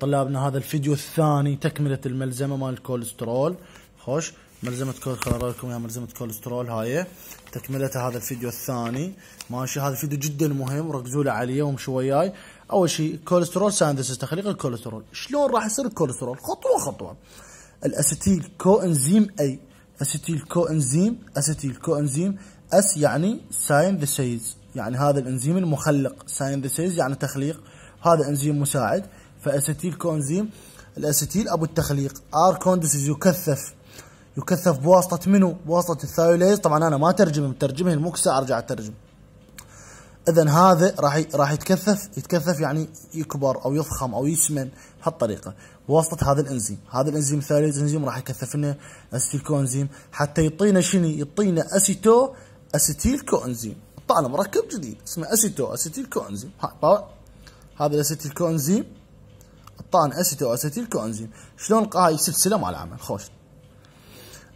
طلابنا هذا الفيديو الثاني تكمله الملزمه مال الكوليسترول خوش ملزمه كوليسترول يا ملزمه كوليسترول هاي تكملتها هذا الفيديو الثاني ماشي هذا الفيديو جدا مهم ركزوا له عليه وامشوا وياي اول شيء كوليسترول ساندسس تخليق الكوليسترول شلون راح يصير الكوليسترول خطوه خطوه الاسيتيل كو انزيم اي اسيتيل كو انزيم اسيتيل كو انزيم اس يعني ساينذيسيز يعني هذا الانزيم المخلق ساينذيسيز يعني تخليق هذا انزيم مساعد فاسيتيل كونزيم الاسيتيل ابو التخليق اركوندوسيس يكثف يكثف بواسطه منه بواسطه الثايوليز طبعا انا ما ترجم مترجمه المكسى ارجع اترجم اذا هذا راح راح يتكثف يتكثف يعني يكبر او يضخم او يسمن بهالطريقه بواسطه هذا الانزيم، هذا الانزيم الثايوليز انزيم راح يكثف لنا اسيتيل كونزيم حتى يعطينا شنو؟ يعطينا اسيتو اسيتيل كونزيم طالع مركب جديد اسمه اسيتو اسيتيل كونزيم هذا الاسيتيل كونزيم عن اسيتو اسيتيل كونزيم شلون هاي سلسله مال عمل خوش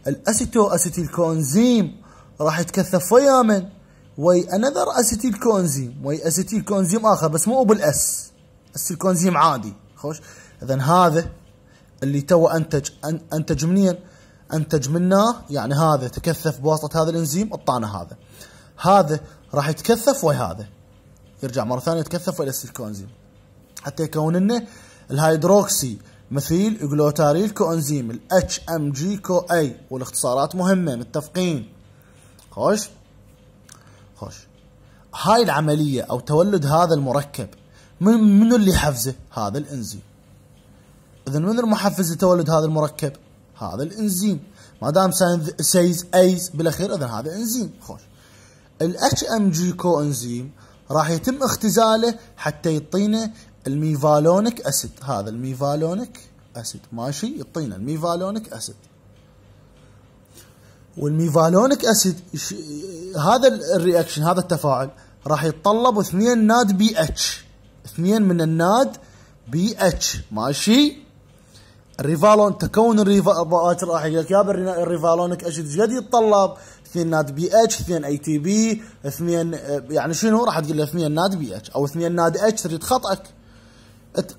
الاسيتو اسيتيل كونزيم راح يتكثف ويا من وي انذر اسيتيل كونزيم وي اسيتيل كونزيم اخر بس مو بالاس اسيتيل كونزيم عادي خوش اذا هذا اللي تو انتج انتج منين انتج منه يعني هذا تكثف بواسطه هذا الانزيم اعطانا هذا هذا راح يتكثف وي هذا يرجع مره ثانيه يتكثف ويا الاسيتيل كونزيم حتى يكون لنا الهيدروكسي مثيل جلوتاريل كوانزيم ال اتش ام جي كو اي والاختصارات مهمه متفقين خوش خوش هاي العمليه او تولد هذا المركب من منو اللي حفزه هذا الانزيم اذا من المحفز لتولد هذا المركب هذا الانزيم ما دام سيز ايز بالاخير اذا هذا انزيم خوش الاتش ام جي كو انزيم راح يتم اختزاله حتى يعطينا الميفالونيك اسيد هذا الميفالونيك اسيد ماشي يعطينا الميفالونيك اسيد والميفالونيك اسيد هذا الرياكشن هذا التفاعل راح يتطلب اثنين ناد بي اتش اثنين من الناد بي اتش ماشي الريفالون تكون الريفالونات راح يقول لك يا الريفالونيك اسيد ايش قد يتطلب؟ اثنين ناد بي اتش، اثنين اي تي بي، اثنين يعني شنو؟ راح تقول له اثنين ناد بي اتش او اثنين ناد اتش تريد خطأك.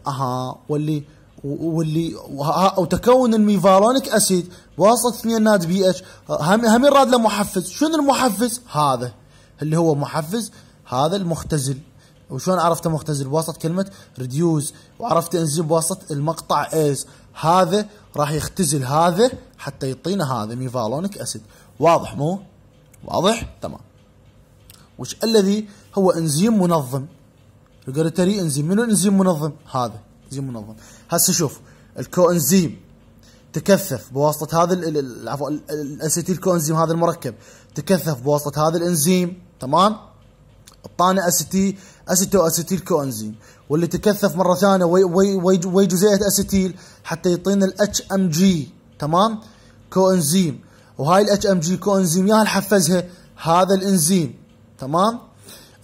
اها واللي واللي وتكون الميفالونيك اسيد بواسطه اثنين ناد بي اتش هم هم له محفز شنو المحفز هذا اللي هو محفز هذا المختزل وشلون عرفته مختزل بواسطه كلمه ريديوز وعرفت انزيم بواسطه المقطع ايز هذا راح يختزل هذا حتى يعطينا هذا ميفالونيك اسيد واضح مو واضح تمام وش الذي هو انزيم منظم الجريتري انزيم منو انزيم منظم هذا انزيم منظم هسه شوف الكو انزيم تكثف بواسطه هذا عفوا الاسيتيل انزيم هذا المركب تكثف بواسطه هذا الانزيم تمام اعطانا اسيتي اسيتو اسيتيل انزيم واللي تكثف مره ثانيه وي وي وي, وي جزيئه اسيتيل حتى يعطينا الاتش ام جي تمام كوانزيم وهاي الاتش ام جي كوانزيم يا حفزها هذا الانزيم تمام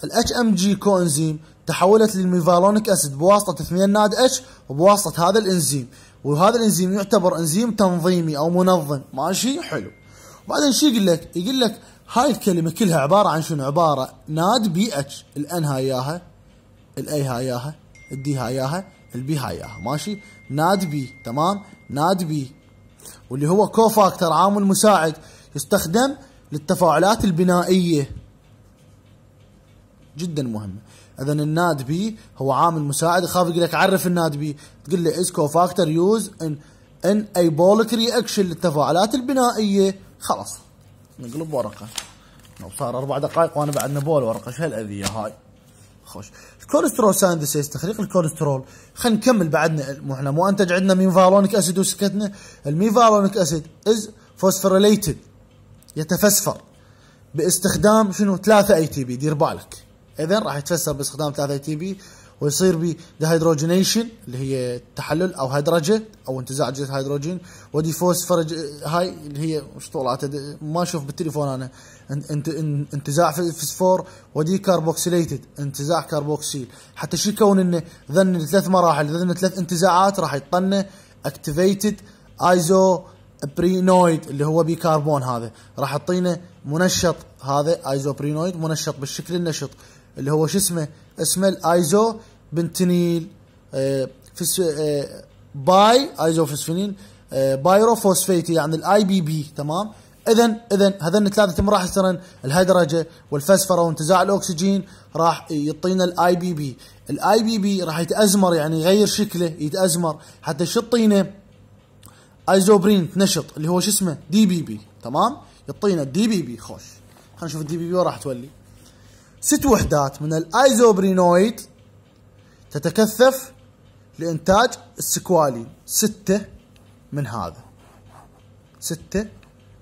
الاتش ام جي كوانزيم تحولت للميفالونيك اسيد بواسطه اثنين ناد اتش وبواسطه هذا الانزيم وهذا الانزيم يعتبر انزيم تنظيمي او منظم ماشي حلو بعدين شو يقول لك يقول لك هاي الكلمه كلها عباره عن شنو عباره ناد بي اتش الان ها ياها الاي ها ياها الدي هاي ياها البي ها ياها ماشي ناد بي تمام ناد بي واللي هو كوفاكتر عامل مساعد يستخدم للتفاعلات البنائيه جدا مهمه اذا الناد بي هو عامل مساعد اخاف يقول لك عرف الناد بي تقول له از كو فاكتور يوز ان ان ايبوليك رياكشن للتفاعلات البنائيه خلاص نقلب ورقه لو صار اربع دقائق وانا بعد نبول ورقه شو هالاذيه هاي خوش الكوليسترول ساندسيس تخليق الكوليسترول خلينا نكمل بعدنا مو احنا مو انتج عندنا ميفالونيك اسيد وسكتنا الميفالونيك اسيد از فوسفوريليتد يتفسفر باستخدام شنو 3 اي تي بي دير بالك اذا راح يتفسر باستخدام 3 اي تي بي ويصير بديهيدروجينيشن اللي هي تحلل او هيدرجه او انتزاع جزء هيدروجين فوسفرج هاي اللي هي مش طلعت ما اشوف بالتليفون انا انت انتزاع فسفور ودي كاربوكسيليتد انتزاع كاربوكسيل حتى شو يكون انه ذن ثلاث مراحل ذن ثلاث انتزاعات راح يطلنا اكتيفيتد ايزو برينويد اللي هو بيكربون هذا راح يعطينا منشط هذا ايزوبرينويد منشط بالشكل النشط اللي هو شو اسمه اسمه الايزو بنتنيل آه، فس آه، باي ايزو فسفينيل آه بايروفوسفيتي يعني الاي بي بي تمام اذا اذا هذن تم راح يصيرن الهيدرجه والفسفره وانتزاع الاكسجين راح يعطينا الاي بي بي الاي بي بي راح يتازمر يعني يغير شكله يتازمر حتى شو يعطينا ايزوبرين نشط اللي هو شو اسمه دي بي بي تمام يعطينا الدي بي بي خوش خلينا نشوف الدي بي بي وين راح تولي ست وحدات من الايزوبرينويد تتكثف لإنتاج السكوالين ستة من هذا ستة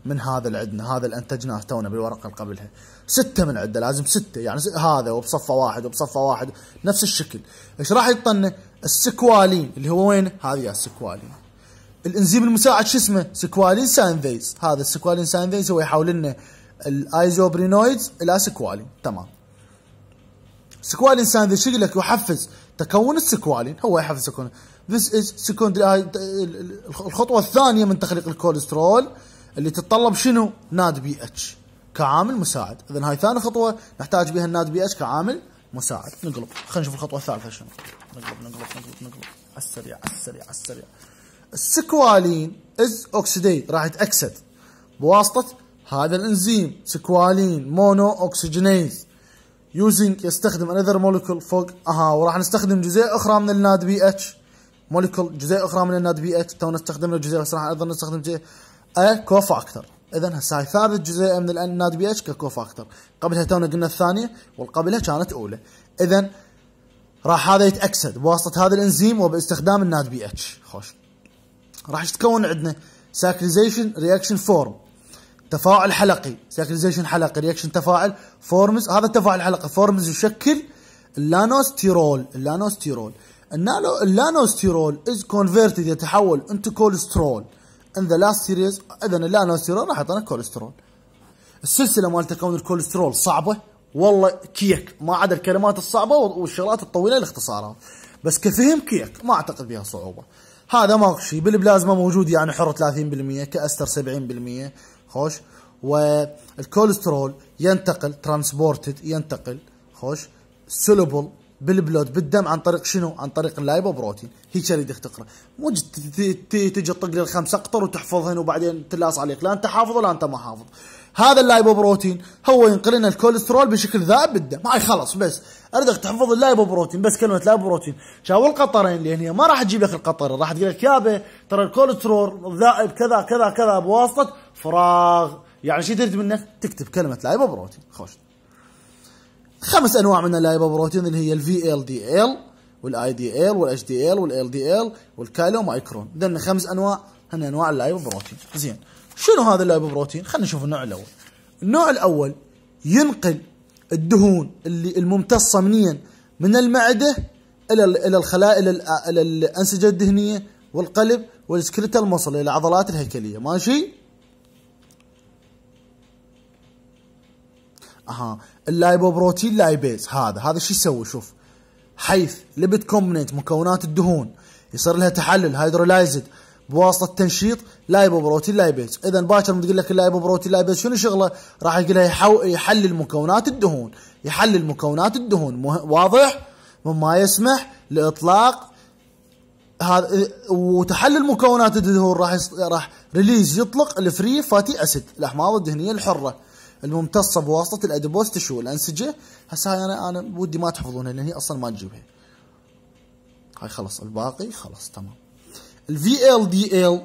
من هذا اللي عندنا هذا اللي انتجناه تونا بالورقه اللي قبلها سته من عده لازم سته يعني هذا وبصفه واحد وبصفه واحد نفس الشكل ايش راح يطلنا السكوالين اللي هو وين هذه السكوالين الانزيم المساعد شو اسمه سكوالين سانذيز هذا السكوالين سانذيز هو يحول لنا الايزوبرينويدز الى سكوالين تمام سكوالين ساندي شغلك يحفز تكون السكوالين هو يحفز سكوالين This از سكوندري آه، الخطوة الثانية من تخليق الكوليسترول اللي تتطلب شنو؟ ناد بي اتش كعامل مساعد، اذا هاي ثاني خطوة نحتاج بها الناد بي اتش كعامل مساعد، نقلب، خلينا نشوف الخطوة الثالثة شنو؟ نقلب نقلب نقلب نقلب على السريع على السريع على السريع. السكوالين از اوكسيديت راح يتأكسد بواسطة هذا الانزيم سكوالين مونو اوكسجينيز يوزنج يستخدم another molecule فوق اها وراح نستخدم جزيء اخرى من الناد بي اتش موليكول جزيء اخرى من الناد بي اتش تونا استخدمنا جزيء بس راح ايضا نستخدم جزيء كوفاكتور اذا هسه هاي ثالث جزيء من الناد بي اتش ككوفاكتور قبلها تونا قلنا الثانيه والقبلها كانت اولى اذا راح هذا يتاكسد بواسطه هذا الانزيم وباستخدام الناد بي اتش خوش راح يتكون عندنا ساكريزيشن رياكشن فورم تفاعل حلقي سيكليزيشن حلقي رياكشن تفاعل فورمز هذا تفاعل حلقي فورمز يشكل اللانوستيرول اللانوستيرول النانو اللانوستيرول از كونفيرتد يتحول انتو كوليسترول ان ذا لاست سيريز اذا اللانوستيرول راح يعطينا كوليسترول السلسله مالت تكون الكوليسترول صعبه والله كيك ما عدا الكلمات الصعبه والشغلات الطويله الاختصارات بس كفهم كيك ما اعتقد فيها صعوبه هذا ماكو شيء بالبلازما موجود يعني حر 30% كاستر 70% خوش والكوليسترول ينتقل ترانسبورتد ينتقل خوش سولوبل بالبلود بالدم عن طريق شنو؟ عن طريق اللايبوبروتين شيء اللي تقرا مو تجي تطق لي الخمسه اقطر وتحفظهن وبعدين تلاص عليك لا انت حافظ ولا انت ما حافظ هذا اللايبوبروتين هو ينقل لنا الكوليسترول بشكل ذائب بالدم هاي خلاص بس اردك تحفظ اللايبوبروتين بس كلمه لايبوبروتين شاو القطرين لان هي ما راح تجيب لك القطر راح تقول لك يابا ترى الكوليسترول ذائب كذا كذا كذا بواسطه فراغ يعني شو تريد منك تكتب كلمه لايبوبروتين خوش خمس انواع من اللايبوبروتين اللي هي الفي ال دي ال والاي دي ال والاتش دي ال والال دي ال والكايلو مايكرون دلنا خمس انواع هن انواع اللايبوبروتين زين شنو هذا اللايبوبروتين؟ خلينا نشوف النوع الاول. النوع الاول ينقل الدهون اللي الممتصه منيا من المعده الى الى الخلايا الى, الانسجه الدهنيه والقلب والسكريتال مصل الى العضلات الهيكليه ماشي؟ اها اللايبوبروتين لايبيز هذا هذا شو يسوي شوف حيث ليبيد كومبوننت مكونات الدهون يصير لها تحلل هيدرولايزد بواسطه تنشيط لايبوبروتين لايبيز اذا باكر تقول لك اللايبوبروتين لايبيز شنو شغله راح يقول يحلل مكونات الدهون يحلل مكونات الدهون واضح مما يسمح لاطلاق هذا وتحلل مكونات الدهون راح راح ريليز يطلق الفري فاتي اسيد الاحماض الدهنيه الحره الممتصه بواسطه الادبوس تشو الانسجه هسه هاي انا انا ودي ما تحفظونها لان هي اصلا ما تجيبها هاي خلص الباقي خلص تمام الفي ال دي ال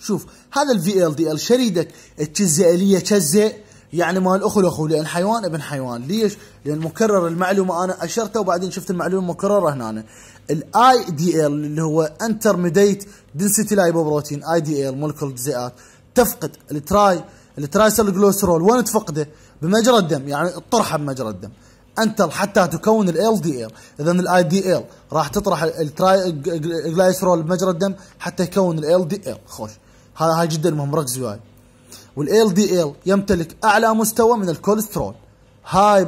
شوف هذا الفي ال دي ال شريدك التجزئية تجزئ يعني مال اخو لاخو لان حيوان ابن حيوان ليش؟ لان مكرر المعلومه انا اشرته وبعدين شفت المعلومه مكرره هنا الاي دي ال اللي هو انترميديت دنسيتي لايبوبروتين اي دي ال مولكول جزيئات تفقد التراي الترايسل جلوسرول وين تفقده؟ بمجرى الدم يعني الطرحه بمجرى الدم انت حتى تكون ال دي ال اذا الاي دي ال راح تطرح الجلايسرول بمجرى الدم حتى يكون ال دي ال خوش هذا هاي جدا مهم ركزوا وال ال دي ال يمتلك اعلى مستوى من الكوليسترول هاي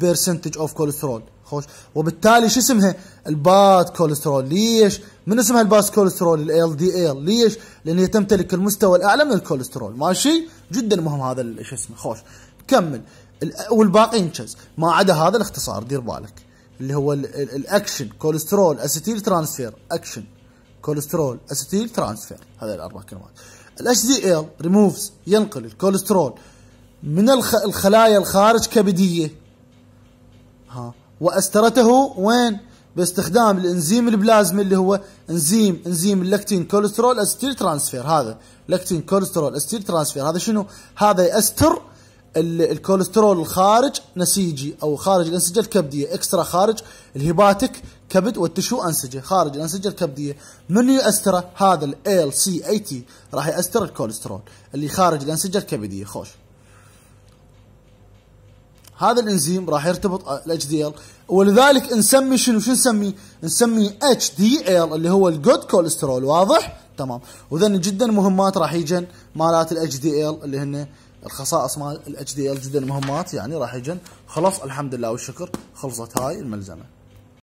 بيرسنتج اوف كوليسترول خوش وبالتالي شو اسمها الباد كوليسترول ليش من اسمها الباد كوليسترول ال دي ال ليش لان هي تمتلك المستوى الاعلى من الكوليسترول ماشي جدا مهم هذا شو اسمه خوش كمل والباقي ينشز ما عدا هذا الاختصار دير بالك اللي هو الاكشن كوليسترول اسيتيل ترانسفير اكشن كوليسترول اسيتيل ترانسفير هذا الاربع كلمات الاتش دي ال ريموفز ينقل الكوليسترول من الخلايا الخارج كبديه ها واسترته وين باستخدام الانزيم البلازمي اللي هو انزيم انزيم اللاكتين كوليسترول اسيتيل ترانسفير هذا لاكتين كوليسترول اسيتيل ترانسفير هذا شنو هذا يأستر الكوليسترول الخارج نسيجي او خارج الانسجه الكبديه اكسترا خارج الهيباتيك كبد والتشو انسجه خارج الانسجه الكبديه من يؤثر هذا ال سي اي تي راح ياثر الكوليسترول اللي خارج الانسجه الكبديه خوش هذا الانزيم راح يرتبط الاتش دي ال ولذلك نسمي شنو شو نسمي نسمي اتش دي ال اللي هو الجود كوليسترول واضح؟ تمام وذن جدا مهمات راح يجن مالات الاتش دي ال اللي هن الخصائص مال الاتش دي ال جدا مهمات يعني راح يجن خلص الحمد لله والشكر خلصت هاي الملزمه